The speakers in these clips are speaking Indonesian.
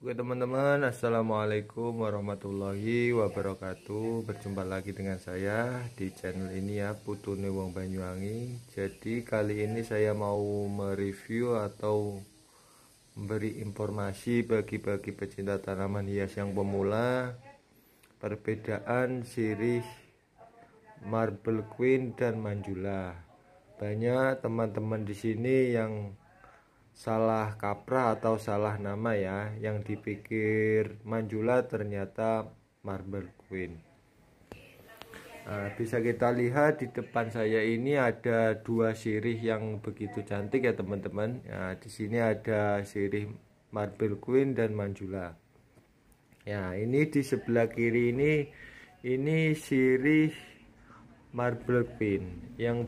Oke teman-teman, Assalamualaikum warahmatullahi wabarakatuh Berjumpa lagi dengan saya di channel ini ya, Putu Wong Banyuwangi Jadi kali ini saya mau mereview atau memberi informasi bagi-bagi pecinta tanaman hias yang pemula Perbedaan sirih Marble Queen dan Manjula Banyak teman-teman di sini yang salah kaprah atau salah nama ya yang dipikir Manjula ternyata Marble Queen nah, bisa kita lihat di depan saya ini ada dua sirih yang begitu cantik ya teman-teman nah, di sini ada sirih Marble Queen dan Manjula ya ini di sebelah kiri ini ini sirih Marble Queen yang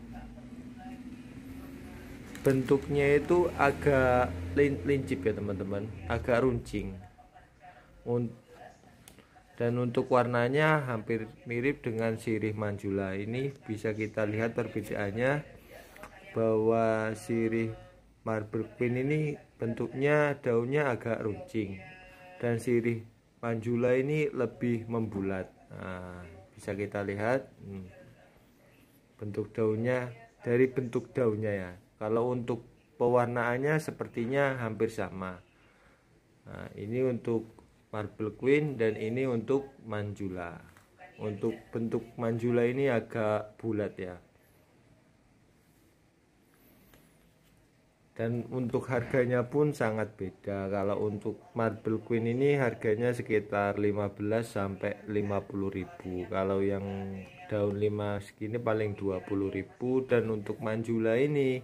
bentuknya itu agak lin lincip ya teman-teman agak runcing dan untuk warnanya hampir mirip dengan sirih manjula ini bisa kita lihat perbedaannya bahwa sirih marble queen ini bentuknya daunnya agak runcing dan sirih manjula ini lebih membulat nah, bisa kita lihat hmm. bentuk daunnya dari bentuk daunnya ya kalau untuk pewarnaannya sepertinya hampir sama nah, ini untuk marble queen dan ini untuk manjula untuk bentuk manjula ini agak bulat ya dan untuk harganya pun sangat beda kalau untuk marble queen ini harganya sekitar 15 sampai ribu. kalau yang daun lima segini paling ribu dan untuk manjula ini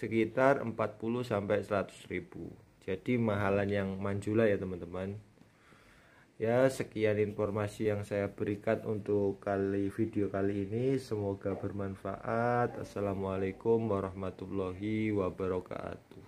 sekitar 40 sampai 100 ribu jadi mahalan yang manjula ya teman-teman ya sekian informasi yang saya berikan untuk kali video kali ini semoga bermanfaat assalamualaikum warahmatullahi wabarakatuh